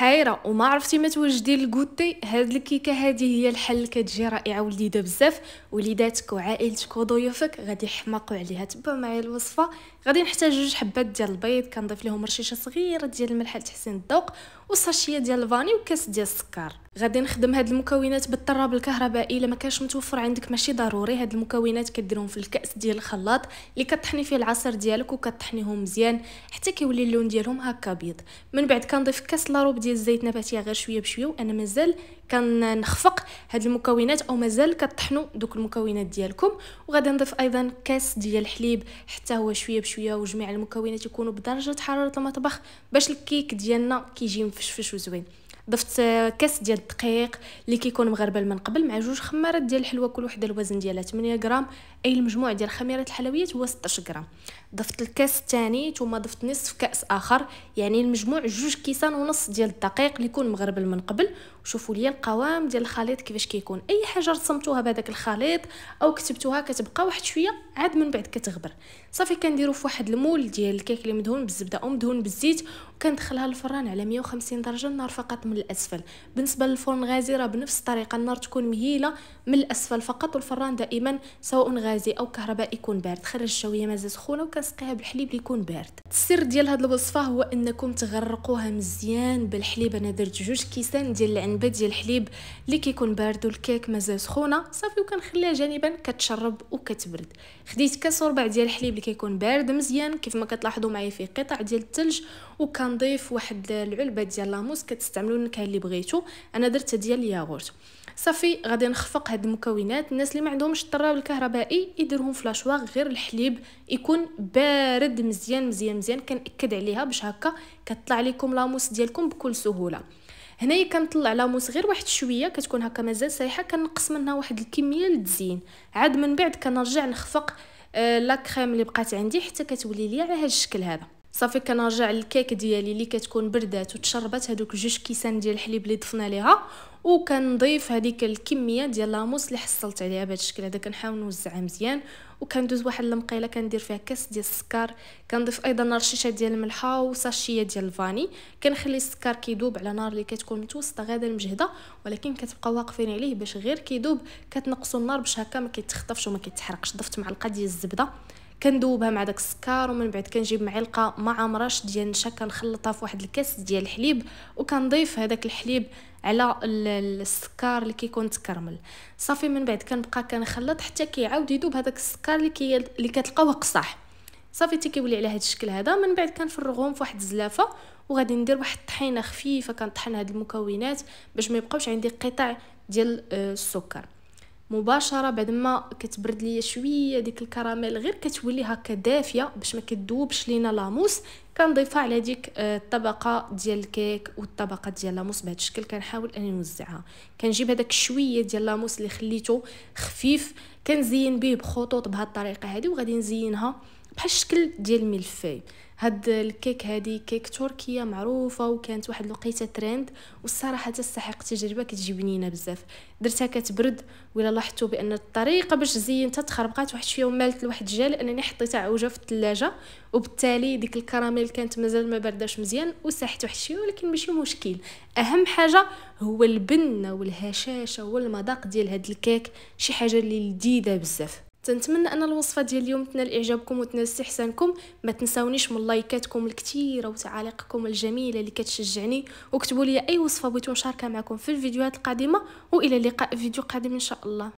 حايره وما عرفتي ما توجدي الكوتي هاد الكيكه هادي هي الحل كتجي رائعه ولذيذه بزاف وليداتك وعائلتك وضيوفك غادي يحماقوا عليها تبعوا معايا الوصفه غادي نحتاج جوج حبات ديال البيض كنضيف لهم رشيشه صغيره ديال الملح لتحسين الذوق وساشيه ديال الفاني وكاس ديال السكر غادي نخدم هاد المكونات بالطراب الكهربائي الا ما كانش متوفر عندك ماشي ضروري هاد المكونات كديرهم في الكاس ديال الخلاط اللي كطحني فيه العصير ديالك وكطحنيهم مزيان حتى كيولي اللون ديالهم هكا بيض من بعد كنضيف كاس لاروب ديال الزيت نباتي غير شويه بشويه وانا مازال كنخفق هاد المكونات او مازال كطحنوا دوك المكونات ديالكم وغادي نضيف ايضا كاس ديال الحليب حتى هو شويه بشويه وجميع المكونات يكونوا بدرجه حراره المطبخ باش الكيك ديالنا كيجي مفشفش وزوين ضفت كاس ديال الدقيق اللي كيكون مغربل من قبل مع جوج خمارات ديال الحلوى كل وحده الوزن ديالها 8 غرام اي المجموع ديال خميره الحلويات هو 16 غرام ضفت الكاس الثاني ثم ضفت نصف كاس اخر يعني المجموع جوج كيسان ونص ديال الدقيق اللي يكون مغربل من قبل وشوفوا لي القوام ديال الخليط كيفاش كيكون اي حاجه رسمتوها بهذاك الخليط او كتبتوها كتبقى واحد شويه عاد من بعد كتغبر صافي كنديرو في واحد المول ديال الكيك اللي مدهون بالزبده او مدهون بالزيت وكندخلها للفران على 150 درجه النار فقط من الاسفل بالنسبه للفرن غازي راه بنفس الطريقه النار تكون مهيله من الاسفل فقط والفران دائما سواء غازي او كهرباء يكون بارد خرج الشويه مازال سخونه وكنسقيها بالحليب اللي يكون بارد السر ديال هذه الوصفه هو انكم تغرقوها مزيان بالحليب انا درت جوج كيسان ديال العنبه ديال الحليب اللي كيكون بارد والكيك مازال سخونه صافي وكنخليها جانبا كتشرب وكتبرد خديت كاس وربع ديال الحليب اللي كيكون بارد مزيان كيف ما كتلاحظوا معايا فيه قطع ديال الثلج وكنضيف واحد العلبه ديال لاموس كتستعملوا النكهه اللي بغيتو انا درت ديال الياغورت صافي غادي نخفق هاد المكونات الناس اللي ما عندهمش الطراب الكهربائي يديرهم في لاشواغ غير الحليب يكون بارد مزيان مزيان مزيان كنأكد عليها باش هكا كطلع لكم لاموس ديالكم بكل سهوله هنايا كنطلع لاموس غير واحد شويه كتكون هكا مازال سايحه كنقص منها واحد الكميه للتزيين عاد من بعد كنرجع نخفق آه، لا كريم اللي بقات عندي حتى كتولي لي على هاد الشكل هذا صافي كنرجع للكيك ديالي اللي كتكون بردات وتشربات هذوك جوج كيسان ديال الحليب اللي ضفنا ليها وكنضيف هذيك الكميه ديال لاموس اللي حصلت عليها بهذا الشكل هذا كنحاول نوزعها مزيان وكندوز واحد المقيله كندير فيها كاس ديال السكر كنضيف ايضا رشيشه ديال الملحه وساشيه ديال الفاني كنخلي السكر كيدوب على نار اللي كتكون متوسطه غاده المجهده ولكن كتبقى واقفين عليه باش غير كيدوب كتنقصوا النار باش هكا ما كيتخطفش وما كيتحرقش ضفت معلقه ديال الزبده كندوبها مع داك السكر ومن بعد كنجيب معلقه ما عامراش ديال النشا كنخلطها في واحد الكاس ديال الحليب وكنضيف هذاك الحليب على السكر اللي كيكون تكرمل صافي من بعد كنبقى كنخلط حتى كيعاود يذوب هذاك السكر اللي كي اللي كتلقاوه قصاح صافي حتى كيولي على هذا الشكل هذا من بعد كنفرغهم في واحد الزلافه وغادي ندير واحد الطحينه خفيفه كنطحن هاد المكونات باش ما يبقاوش عندي قطع ديال آه، السكر مباشره بعد ما كتبرد ليا شويه ديك الكراميل غير كتولي هكا دافيه باش ما كتذوبش لينا لاموس كنضيفها على ديك آه، الطبقه ديال الكيك والطبقه ديال لاموس بهذا الشكل كنحاول اني نوزعها كنجيب هذاك شويه ديال لاموس اللي خليته خفيف كنزين به بخطوط بهذه الطريقه هذه وغادي نزينها بحال الشكل ديال ملفاي هاد الكيك هادي كيك تركيه معروفه وكانت واحد الوقيته ترند والصراحه تستحق التجربه كتجي بنينه بزاف درتها كتبرد ولا لاحظتوا بان الطريقه باش زينتها تخربقات واحد شويه ومالت لواحد الجهه لانني حطيتها عوجه في الثلاجه وبالتالي ديك الكراميل كانت مازال ما برداش مزيان وساحت واحد شويه ولكن ماشي مشكل اهم حاجه هو البنه والهشاشه والمذاق ديال هاد الكيك شي حاجه اللي لذيذه بزاف تنتمنى ان الوصفه ديال اليوم تنال اعجابكم وتنال استحسانكم ما تنساونيش من لايكاتكم الكثيره وتعاليقكم الجميله اللي كتشجعني وكتبوا لي اي وصفه بغيتو نشاركها معكم في الفيديوهات القادمه والى اللقاء في فيديو قادم ان شاء الله